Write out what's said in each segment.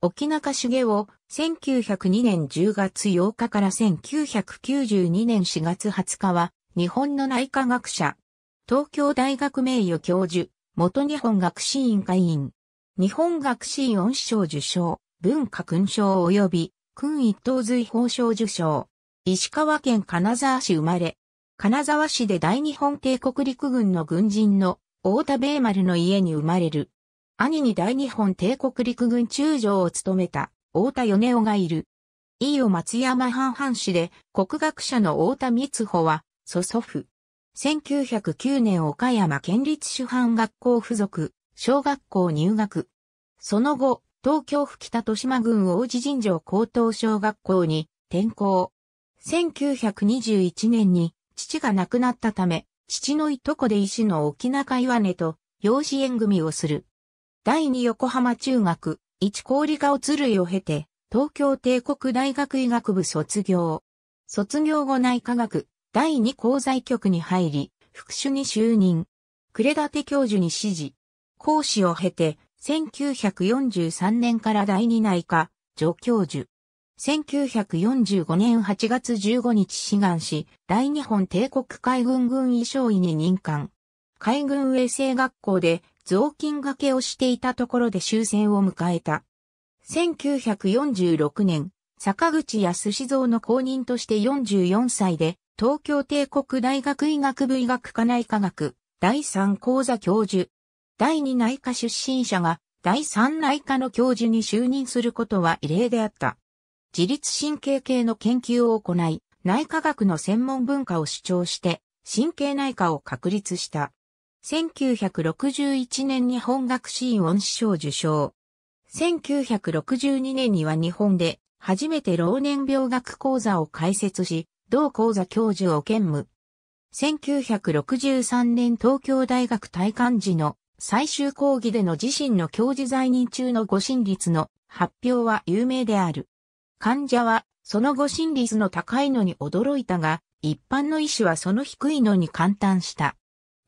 沖中茂を1902年10月8日から1992年4月20日は日本の内科学者、東京大学名誉教授、元日本学士院会員、日本学士院恩賞受賞、文化勲章及び勲一等随法賞受賞。石川県金沢市生まれ、金沢市で大日本帝国陸軍の軍人の大田米丸の家に生まれる。兄に大日本帝国陸軍中将を務めた、太田米夫がいる。飯尾松山藩藩士で、国学者の太田光穂は、祖祖父。1909年岡山県立主犯学校附属、小学校入学。その後、東京府北豊島郡王子尋常高等小学校に転校。1921年に父が亡くなったため、父のいとこで医師の沖中岩根と養子縁組をする。第二横浜中学、一氷つ鶴類を経て、東京帝国大学医学部卒業。卒業後内科学、第二鉱材局に入り、副主に就任。呉立教授に指示。講師を経て、1943年から第二内科、助教授。1945年8月15日志願し、大日本帝国海軍軍医将医に任官。海軍衛生学校で雑巾掛けをしていたところで終戦を迎えた。1946年、坂口康蔵の公認として44歳で、東京帝国大学医学部医学科内科学、第3講座教授。第2内科出身者が、第3内科の教授に就任することは異例であった。自律神経系の研究を行い、内科学の専門文化を主張して、神経内科を確立した。1961年に本学士院恩師賞受賞。1962年には日本で初めて老年病学講座を開設し、同講座教授を兼務。1963年東京大学体感時の最終講義での自身の教授在任中の誤診率の発表は有名である。患者はその誤診率の高いのに驚いたが、一般の医師はその低いのに感嘆した。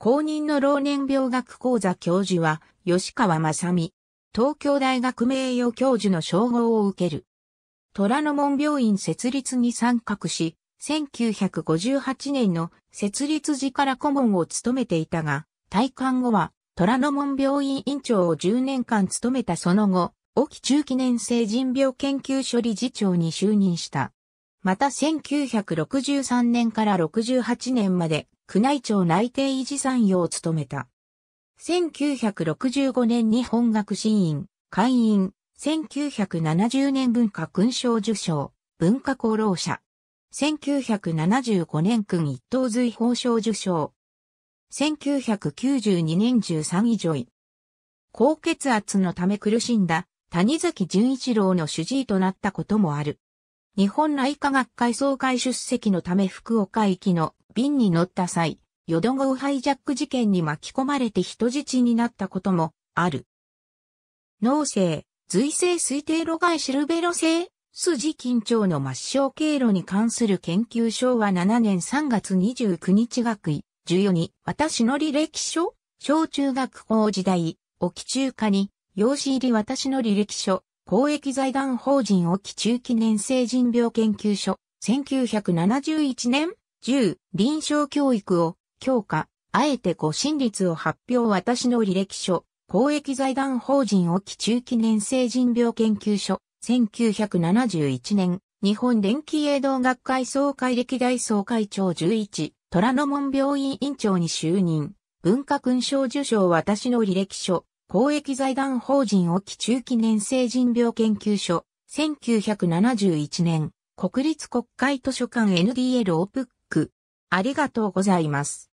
公認の老年病学講座教授は、吉川正美。東京大学名誉教授の称号を受ける。虎ノ門病院設立に参画し、1958年の設立時から顧問を務めていたが、退官後は虎ノ門病院院長を10年間務めたその後、沖中期年成人病研究所理事長に就任した。また1963年から68年まで宮内庁内定維持参与を務めた。1965年に本学新院、会員、1970年文化勲章受章、文化功労者。1975年君一等随法賞受賞。1992年13位上位。高血圧のため苦しんだ谷崎潤一郎の主治医となったこともある。日本内科学会総会出席のため福岡行きの便に乗った際、淀号ハイジャック事件に巻き込まれて人質になったこともある。脳性、随性推定路外シルベロ性、筋緊張の末梢経路に関する研究昭和7年3月29日学位14に私の履歴書小中学校時代、沖中科に、養子入り私の履歴書公益財団法人沖中記念成人病研究所、1971年、10、臨床教育を強化、あえて誤診率を発表私の履歴書、公益財団法人沖中記念成人病研究所、1971年、日本電気営動学会総会歴代総会長11、虎ノ門病院院長に就任、文化勲章受章私の履歴書、公益財団法人沖中期年成人病研究所、1971年、国立国会図書館 NDL オープック。ありがとうございます。